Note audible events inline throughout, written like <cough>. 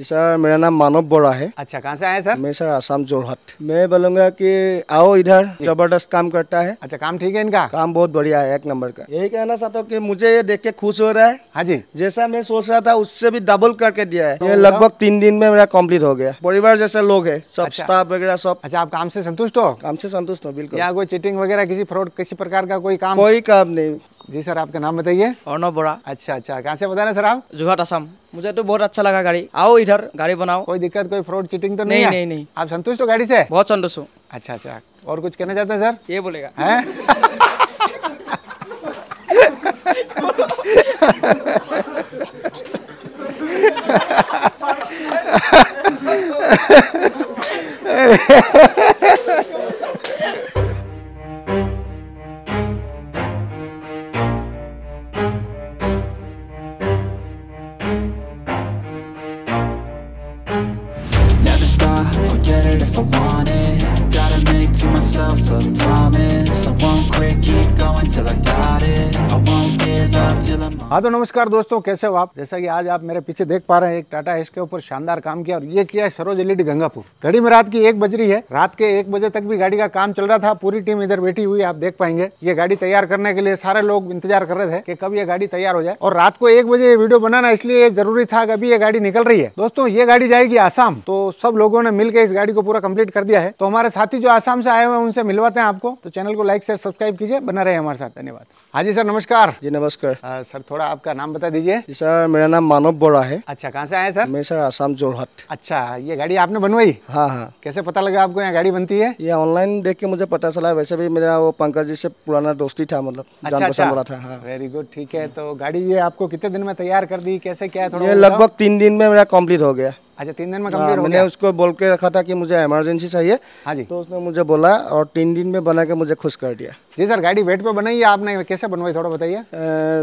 जी sir मेरा नाम मानव बोरा है अच्छा कहाँ से आए सर मैं सर आसाम जोरहट मैं बोलूंगा कि आओ इधर जबरदस्त काम करता है अच्छा काम ठीक है इनका काम बहुत बढ़िया है एक नंबर का यही कहना चाहता हूँ कि मुझे ये देख के खुश हो रहा है हाँ जी जैसा मैं सोच रहा था उससे भी डबल करके दिया है ये तो लगभग तीन दिन में मेरा कम्प्लीट हो गया परिवार जैसे लोग है सब स्टाफ अच्छा। वगैरह सब अच्छा आप काम से संतुष्ट हो काम से संतुष्ट हो बिल्कुल यहाँ कोई चीटिंग वगैरह किसी फ्रॉड किसी प्रकार का कोई काम कोई काम नहीं जी सर आपका नाम बताइए अर्णव बोरा अच्छा अच्छा कहाँ से बता सर आप जुहाट आसम मुझे तो बहुत अच्छा लगा गाड़ी आओ इधर गाड़ी बनाओ कोई दिक्कत कोई फ्रॉड चीटिंग तो नहीं नहीं नहीं, नहीं। आप संतुष्ट हो गाड़ी से बहुत संतुष्ट हूँ अच्छा अच्छा और कुछ कहना चाहते हैं सर ये बोलेगा है <laughs> <laughs> Never stop, I'll get it if I want it make to myself a promise I won't quit, keep going till I got it I won't give up till I'm हाँ तो नमस्कार दोस्तों कैसे हो आप जैसा कि आज आप मेरे पीछे देख पा रहे हैं एक टाटा एस के ऊपर शानदार काम किया और ये किया है सरोज एलईडी गंगापुर घड़ी में रात की एक बज रही है रात के एक बजे तक भी गाड़ी का काम चल रहा था पूरी टीम इधर बैठी हुई आप देख पाएंगे ये गाड़ी तैयार करने के लिए सारे लोग इंतजार कर रहे थे की कब ये गाड़ी तैयार हो जाए और रात को एक बजे ये वीडियो बनाना इसलिए जरूरी था अभी ये गाड़ी निकल रही है दोस्तों ये गाड़ी जाएगी आसाम तो सब लोगों ने मिलकर इस गाड़ी को पूरा कम्प्लीट कर दिया है तो हमारे साथी जो आसाम से आए हुए हैं उनसे मिलवाते हैं आपको तो चैनल को लाइक शेयर सब्सक्राइब कीजिए बना रहे हमारे साथ धन्यवाद हाँ जी सर नमस्कार जी नमस्कार आ, सर थोड़ा आपका नाम बता दीजिए सर मेरा नाम मानव बोरा है अच्छा कहाँ से आए सर मैं सर आसाम जोरहट अच्छा ये गाड़ी आपने बनवाई हाँ हाँ कैसे पता लगा आपको यहाँ गाड़ी बनती है ये ऑनलाइन देख के मुझे पता चला वैसे भी मेरा वो पंकज जी से पुराना दोस्ती था मतलब अच्छा, जान पहचान अच्छा। था वेरी हाँ। गुड ठीक है तो गाड़ी ये आपको कितने दिन में तैयार कर दी कैसे क्या है ये लगभग तीन दिन में मेरा कम्प्लीट हो गया अच्छा तीन दिन में कंप्लीट हाँ, हो मैंने उसको बोल के रखा था कि मुझे इमरजेंसी चाहिए हाँ जी तो उसने मुझे बोला और तीन दिन में बना के मुझे खुश कर दिया जी सर गाड़ी वेट पे बनाई है आपने कैसे बनवाई थोड़ा बताइए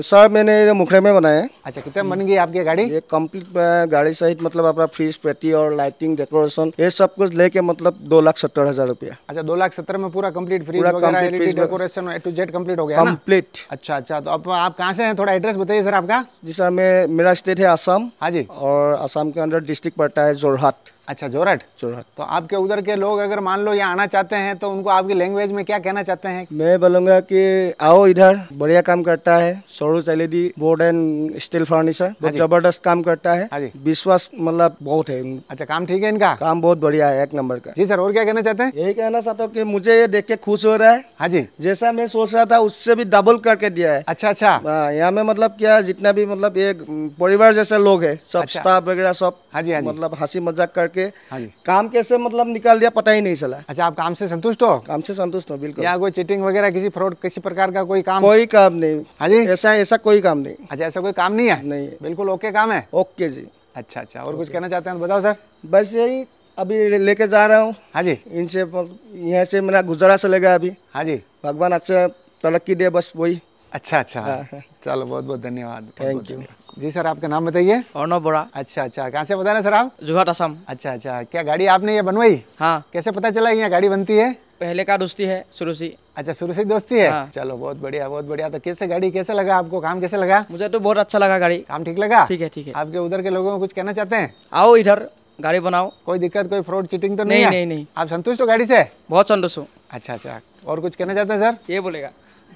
सर मैंने मुखड़े में बनाया है अच्छा कितने बन गई आपकी गाड़ी ये कंप्लीट गाड़ी सहित मतलब अपना फ्रीज पेटी और लाइटिंग डेकोरेशन ये सब कुछ लेके मतलब दो लाख सत्तर हजार रुपया अच्छा दो लाख सत्तर में पूरा कम्प्लीट फ्रीजोरेशन ए टू जेड कम्प्लीट हो गया कम्प्लीट अच्छा अच्छा तो आप कहाँ से है थोड़ा एड्रेस बताइए सर आपका जी सर मैं मेरा स्टेट है आसाम हाँ जी और आसाम के अंदर डिस्ट्रिक्ट पड़ता है जोरहाट अच्छा जोरहट जोरहट तो आपके उधर के लोग अगर मान लो यहाँ आना चाहते हैं तो उनको आपकी लैंग्वेज में क्या कहना चाहते हैं मैं बोलूंगा कि आओ इधर बढ़िया काम करता है सोरू सैलेदी बोर्ड एंड स्टील फर्नीचर हाँ बहुत जबरदस्त काम करता है हाँ विश्वास मतलब बहुत है अच्छा काम ठीक है इनका काम बहुत बढ़िया है एक नंबर का जी सर और क्या कहना चाहते हैं यही कहना चाहता हूँ की मुझे ये देख के खुश हो रहा है हाँ जी जैसा मैं सोच रहा था उससे भी डबल करके दिया है अच्छा अच्छा हाँ, यहाँ में मतलब क्या जितना भी मतलब एक परिवार जैसे लोग है सब स्टाफ अच्छा। वगैरह सब मतलब हंसी मजाक करके करके हाँ जी काम कैसे मतलब निकाल दिया पता ही नहीं चला अच्छा आप काम से संतुष्ट हो काम से संतुष्ट हो बिल्कुल या कोई चीटिंग वगैरह किसी फ्रॉड किसी प्रकार का कोई काम कोई काम नहीं हाँ जी ऐसा ऐसा कोई काम नहीं अच्छा ऐसा कोई काम नहीं है नहीं बिल्कुल ओके काम है ओके जी अच्छा अच्छा और कुछ कहना चाहते हैं तो बताओ सर बस यही अभी लेके जा रहा हूँ हाँ जी इनसे यहाँ से मेरा गुजारा चलेगा अभी हाँ जी भगवान अच्छा तरक्की दे बस वही अच्छा अच्छा हाँ, हाँ। चलो बहुत बहुत धन्यवाद थैंक यू जी सर आपका नाम बताइए अर्णव बोरा अच्छा अच्छा कहाँ से बताना सर आप जुहाट असम अच्छा अच्छा क्या गाड़ी आपने ये बनवाई हाँ कैसे पता चला यहाँ गाड़ी बनती है पहले का दोस्ती है शुरू से अच्छा शुरू से दोस्ती है हाँ। चलो बहुत बढ़िया बहुत बढ़िया तो कैसे गाड़ी कैसे लगा आपको काम कैसे लगा मुझे तो बहुत अच्छा लगा गाड़ी काम ठीक लगा ठीक है ठीक है आपके उधर के लोगों को कुछ कहना चाहते हैं आओ इधर गाड़ी बनाओ कोई दिक्कत कोई फ्रॉड चीटिंग तो नहीं नहीं, नहीं नहीं आप संतुष्ट हो गाड़ी से बहुत संतुष्ट हो अच्छा अच्छा और कुछ कहना चाहते हैं सर ये बोलेगा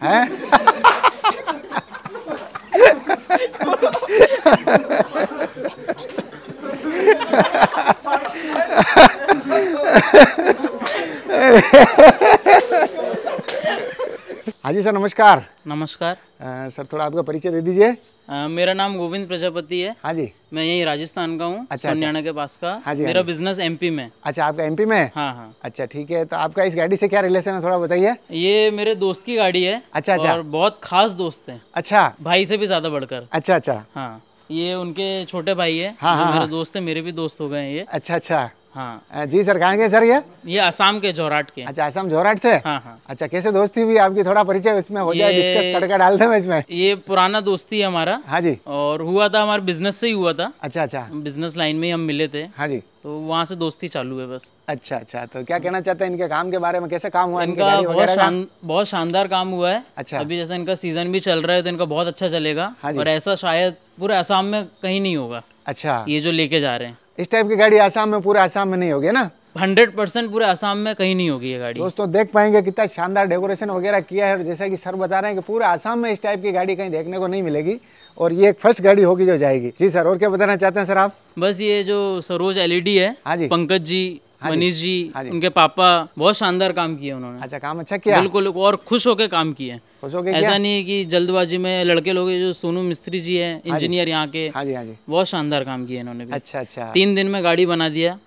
है <laughs> हाँ जी सर नमस्कार नमस्कार आ, सर थोड़ा आपका परिचय दे दीजिए आ, मेरा नाम गोविंद प्रजापति है हाँ जी मैं यही राजस्थान का हूँ अच्छा, अच्छा। के पास का हाँ जी, हाँ मेरा हाँ बिजनेस एमपी में अच्छा आपका एमपी में हाँ हाँ अच्छा ठीक है तो आपका इस गाड़ी से क्या रिलेशन है थोड़ा बताइए ये मेरे दोस्त की गाड़ी है अच्छा अच्छा और बहुत खास दोस्त है अच्छा भाई से भी ज्यादा बढ़कर अच्छा अच्छा हाँ ये उनके छोटे भाई है हाँ, हाँ, मेरे हाँ। दोस्त है मेरे भी दोस्त हो गए हैं ये अच्छा अच्छा हाँ जी सर कहाँ के सर ये ये असम के जोराट के अच्छा असम जोराट से हाँ हाँ अच्छा कैसे दोस्ती हुई आपकी थोड़ा परिचय इसमें हो जाए तड़का डाल दें इसमें ये पुराना दोस्ती है हमारा हाँ जी और हुआ था हमारे बिजनेस से ही हुआ था अच्छा अच्छा बिजनेस लाइन में ही हम मिले थे हाँ जी तो वहाँ से दोस्ती चालू है बस अच्छा अच्छा तो क्या कहना चाहते हैं इनके काम के बारे में कैसे काम हुआ इनका बहुत बहुत शानदार काम हुआ है अच्छा अभी जैसे इनका सीजन भी चल रहा है तो इनका बहुत अच्छा चलेगा हाँ और ऐसा शायद पूरे आसाम में कहीं नहीं होगा अच्छा ये जो लेके जा रहे हैं इस टाइप की गाड़ी आसाम में पूरे आसाम में नहीं होगी ना हंड्रेड परसेंट पूरे आसाम में कहीं नहीं होगी ये गाड़ी दोस्तों देख पाएंगे कितना शानदार डेकोरेशन वगैरह किया है और जैसा कि सर बता रहे हैं कि पूरे आसाम में इस टाइप की गाड़ी कहीं देखने को नहीं मिलेगी और ये एक फर्स्ट गाड़ी होगी जो जाएगी जी सर और क्या बताना चाहते हैं सर आप बस ये जो सरोज एलईडी है हाँ जी पंकज जी हाँ मनीष हाँ जी उनके पापा बहुत शानदार काम किए उन्होंने अच्छा काम अच्छा किया बिल्कुल और खुश होकर काम किए ऐसा नहीं है कि जल्दबाजी में लड़के लोग जो सोनू मिस्त्री जी है हाँ इंजीनियर यहाँ के बहुत शानदार काम किए इन्होंने अच्छा अच्छा तीन दिन में गाड़ी बना दिया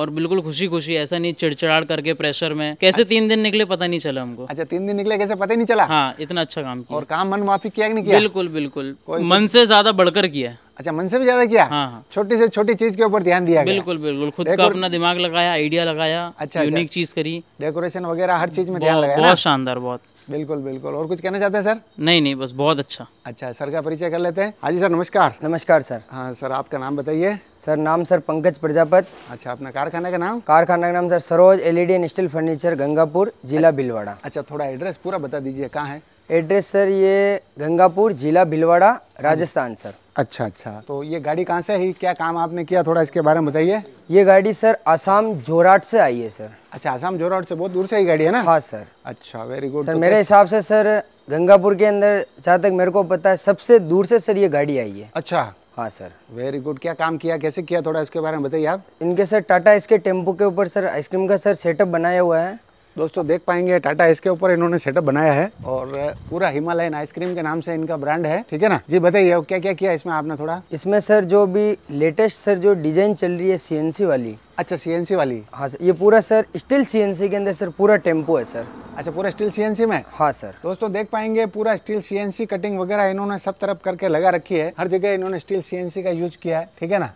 और बिल्कुल खुशी खुशी ऐसा नहीं चिड़चिड़ाड़ करके प्रेशर में कैसे अच्छा। तीन दिन निकले पता नहीं चला हमको अच्छा तीन दिन निकले कैसे पता ही नहीं चला हाँ इतना अच्छा काम किया और काम मन माफी किया नहीं किया बिल्कुल बिल्कुल मन से ज्यादा बढ़कर किया अच्छा मन से भी ज्यादा किया हाँ, हाँ छोटी से छोटी चीज के ऊपर ध्यान दिया बिल्कुल बिल्कुल खुद का अपना दिमाग लगाया आइडिया लगाया अच्छा यूनिक अच्छा। चीज करी डेकोरेशन वगैरह हर चीज में ध्यान लगाया बहुत शानदार बहुत बिल्कुल बिल्कुल और कुछ कहना चाहते हैं सर नहीं नहीं बस बहुत अच्छा अच्छा सर का परिचय कर लेते हैं हाँ जी सर नमस्कार नमस्कार सर हाँ सर आपका नाम बताइए सर नाम सर पंकज प्रजापत अच्छा अपना कारखाना का नाम कारखाना का नाम sir Saroj LED and steel furniture Gangapur जिला अच्छा, बिलवाड़ा अच्छा थोड़ा एड्रेस पूरा बता दीजिए कहाँ है एड्रेस सर ये गंगापुर जिला भिलवाड़ा राजस्थान सर अच्छा अच्छा तो ये गाड़ी कहाँ से है क्या काम आपने किया थोड़ा इसके बारे में बताइए ये गाड़ी सर आसाम जोराट से आई है सर अच्छा आसाम जोराट से बहुत दूर से आई गाड़ी है ना हाँ सर अच्छा वेरी गुड सर तो मेरे हिसाब से सर गंगापुर के अंदर जहाँ तक मेरे को पता है सबसे दूर से सर ये गाड़ी आई है अच्छा हाँ सर वेरी गुड क्या काम किया कैसे किया थोड़ा इसके बारे में बताइए आप इनके सर टाटा इसके टेम्पो के ऊपर सर आइसक्रीम का सर सेटअप बनाया हुआ है दोस्तों देख पाएंगे टाटा इसके ऊपर इन्होंने सेटअप बनाया है और पूरा हिमालयन आइसक्रीम के नाम से इनका ब्रांड है ठीक है ना जी बताइए क्या क्या किया इसमें आपने थोड़ा इसमें सर जो भी लेटेस्ट सर जो डिजाइन चल रही है सीएनसी वाली अच्छा सीएनसी वाली हाँ सर ये पूरा सर स्टील सीएनसी के अंदर सर पूरा टेम्पो है सर अच्छा पूरा स्टील सीएनसी में हाँ सर दोस्तों देख पाएंगे पूरा स्टील सीएनसी कटिंग वगैरह इन्होंने सब तरफ करके लगा रखी है हर जगह इन्होंने स्टील सीएनसी का यूज किया है ठीक है ना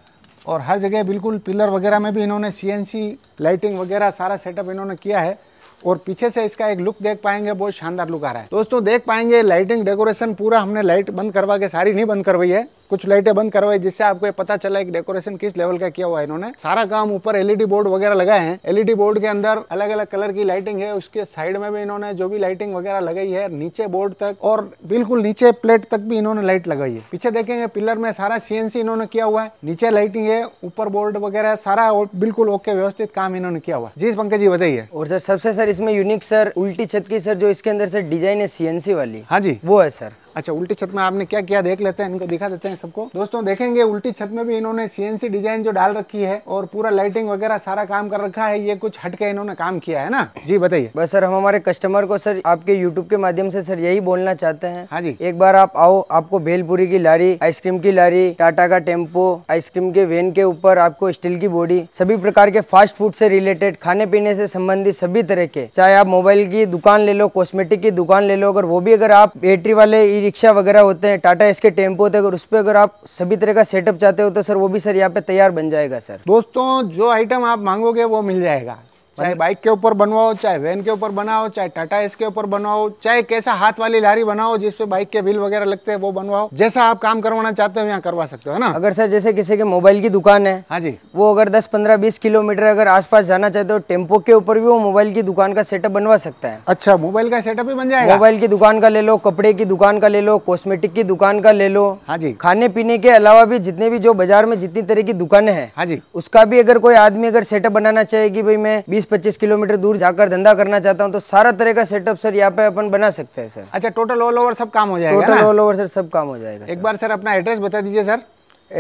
और हर जगह बिल्कुल पिलर वगैरह में भी इन्होंने सीएनसी लाइटिंग वगैरह सारा सेटअप इन्होंने किया है और पीछे से इसका एक लुक देख पाएंगे बहुत शानदार लुक आ रहा है दोस्तों देख पाएंगे लाइटिंग डेकोरेशन पूरा हमने लाइट बंद करवा के सारी नहीं बंद करवाई है कुछ लाइटें बंद करवाई जिससे आपको ये पता चला कि डेकोरेशन किस लेवल का किया हुआ है इन्होंने सारा काम ऊपर एलईडी बोर्ड वगैरह लगाए हैं एलईडी बोर्ड के अंदर अलग अलग कलर की लाइटिंग है उसके साइड में भी इन्होंने जो भी लाइटिंग वगैरह लगाई है नीचे बोर्ड तक और बिल्कुल नीचे प्लेट तक भी इन्होंने लाइट लगाई है पीछे देखेंगे पिलर में सारा सीएनसी इन्होंने किया हुआ है नीचे लाइटिंग है ऊपर बोर्ड वगैरह सारा बिल्कुल ओके व्यवस्थित काम इन्होंने किया हुआ जी पंकज जी बताइए और सर सबसे सर इसमें यूनिक सर उल्टी छत की सर जो इसके अंदर सर डिजाइन है सीएनसी वाली हाँ जी वो है सर अच्छा उल्टी छत में आपने क्या क्या देख लेते हैं इनको दिखा देते हैं सबको दोस्तों देखेंगे उल्टी छत में भी इन्होंने सीएनसी डिजाइन जो डाल रखी है और पूरा लाइटिंग वगैरह सारा काम कर रखा है ये कुछ हटके इन्होंने काम किया है ना जी बताइए बस सर हम हमारे कस्टमर को सर आपके यूट्यूब के माध्यम से सर यही बोलना चाहते हैं हाँ जी एक बार आप आओ आपको भेलपुरी की लारी आइसक्रीम की लारी टाटा का टेम्पो आइसक्रीम के वेन के ऊपर आपको स्टील की बॉडी सभी प्रकार के फास्ट फूड से रिलेटेड खाने पीने से संबंधित सभी तरह के चाहे आप मोबाइल की दुकान ले लो कॉस्मेटिक की दुकान ले लो अगर वो भी अगर आप बैटरी वाले रिक्शा वगैरह होते हैं टाटा इसके टेम्पो होते हैं अगर उस पर अगर आप सभी तरह का सेटअप चाहते हो तो सर वो भी सर यहाँ पे तैयार बन जाएगा सर दोस्तों जो आइटम आप मांगोगे वो मिल जाएगा चाहे बाइक मतलब- के ऊपर बनवाओ चाहे वैन के ऊपर बनाओ चाहे टाटा एस के ऊपर बनाओ चाहे कैसा हाथ वाली लारी बनाओ जिसपे बाइक के बिल वगैरह लगते हैं वो बनवाओ जैसा आप काम करवाना चाहते हो यहाँ करवा सकते हो ना अगर सर जैसे किसी के मोबाइल की दुकान है हाँ जी वो अगर दस पंद्रह बीस किलोमीटर अगर आसपास जाना चाहते हो टेम्पो के ऊपर भी वो मोबाइल की दुकान का सेटअप बनवा सकता है अच्छा मोबाइल का सेटअप भी बन जाए मोबाइल की दुकान का ले लो कपड़े की दुकान का ले लो कॉस्मेटिक की दुकान का ले लो हाँ जी खाने पीने के अलावा भी जितने भी जो बाजार में जितनी तरह की दुकानें हैं हाँ जी उसका भी अगर कोई आदमी अगर सेटअप बनाना चाहेगी की भाई मैं 20-25 किलोमीटर दूर जाकर धंधा करना चाहता हूँ तो सारा तरह का सेटअप सर यहाँ पे अपन बना सकते हैं सर अच्छा टोटल ऑल ओवर सब काम हो जाएगा टोटल ऑल ओवर सर सब काम हो जाएगा एक बार सर अपना एड्रेस बता दीजिए सर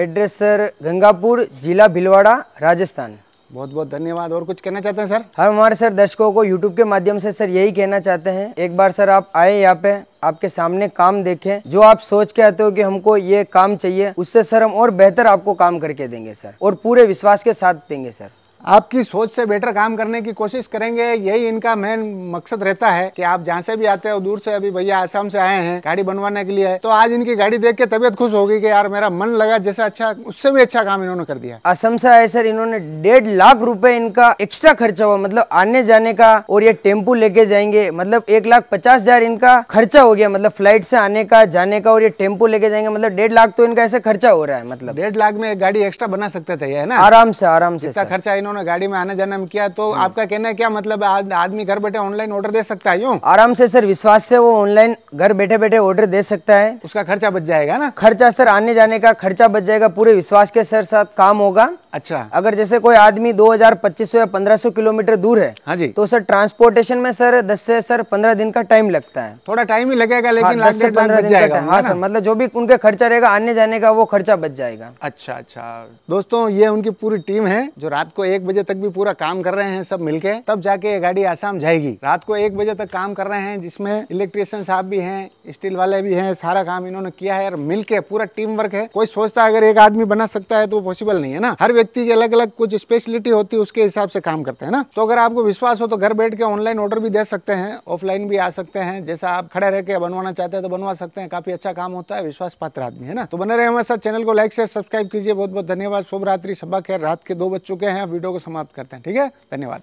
एड्रेस सर गंगापुर जिला भिलवाड़ा राजस्थान बहुत बहुत धन्यवाद और कुछ कहना चाहते हैं सर हम हाँ, हमारे सर दर्शकों को यूट्यूब के माध्यम से सर यही कहना चाहते हैं एक बार सर आप आए यहाँ पे आपके सामने काम देखें जो आप सोच के आते हो कि हमको ये काम चाहिए उससे सर हम और बेहतर आपको काम करके देंगे सर और पूरे विश्वास के साथ देंगे सर आपकी सोच से बेटर काम करने की कोशिश करेंगे यही इनका मेन मकसद रहता है कि आप जहाँ से भी आते हो दूर से अभी भैया आसाम से आए हैं गाड़ी बनवाने के लिए तो आज इनकी गाड़ी देख के तबियत खुश होगी कि यार मेरा मन लगा जैसा अच्छा उससे भी अच्छा काम इन्होंने कर दिया असम से आए सर इन्होंने डेढ़ लाख रूपए इनका एक्स्ट्रा खर्चा हुआ मतलब आने जाने का और ये टेम्पू लेके जाएंगे मतलब एक लाख पचास हजार इनका खर्चा हो गया मतलब फ्लाइट से आने का जाने का और ये टेम्पू लेके जाएंगे मतलब डेढ़ लाख तो इनका ऐसा खर्चा हो रहा है मतलब डेढ़ लाख में एक गाड़ी एक्स्ट्रा बना सकते थे ना आराम से आराम से खर्चा इन्होंने उन्होंने गाड़ी में आना जाना किया तो हम्म। आपका कहना है क्या मतलब आदमी घर बैठे ऑनलाइन ऑर्डर दे सकता है यूँ आराम से सर विश्वास से वो ऑनलाइन घर बैठे बैठे ऑर्डर दे सकता है उसका खर्चा बच जाएगा ना खर्चा सर आने जाने का खर्चा बच जाएगा पूरे विश्वास के सर साथ काम होगा अच्छा अगर जैसे कोई आदमी 2,500 या 1,500 किलोमीटर दूर है हाँ जी तो सर ट्रांसपोर्टेशन में सर 10 से सर 15 दिन का टाइम लगता है थोड़ा टाइम ही लगेगा हाँ, लेकिन हाँ, 10 से 15 दिन का टाइम हाँ सर मतलब जो भी उनका खर्चा रहेगा आने जाने का वो खर्चा बच जाएगा अच्छा अच्छा दोस्तों ये उनकी पूरी टीम है जो रात को एक बजे तक भी पूरा काम कर रहे हैं सब मिलके तब जाके ये गाड़ी आसाम जाएगी रात को एक बजे तक काम कर रहे हैं जिसमें इलेक्ट्रीशियन साहब भी है स्टील वाले भी है सारा काम इन्होंने किया है और मिलकर पूरा टीम वर्क है कोई सोचता है अगर एक आदमी बना सकता है तो पॉसिबल नहीं है ना हर व्यक्ति की अलग अलग कुछ स्पेशलिटी होती है उसके हिसाब से काम करते हैं ना तो अगर आपको विश्वास हो तो घर बैठ के ऑनलाइन ऑर्डर भी दे सकते हैं ऑफलाइन भी आ सकते हैं जैसा आप खड़े रह के बनवाना चाहते हैं तो बनवा सकते हैं काफी अच्छा काम होता है विश्वास पात्र आदमी है ना तो बने रहे हमारे साथ चैनल को लाइक शेयर सब्सक्राइब कीजिए बहुत बहुत धन्यवाद शुभ रात्रि सबा खेर रात के दो बज चुके हैं वीडियो को समाप्त करते हैं ठीक है धन्यवाद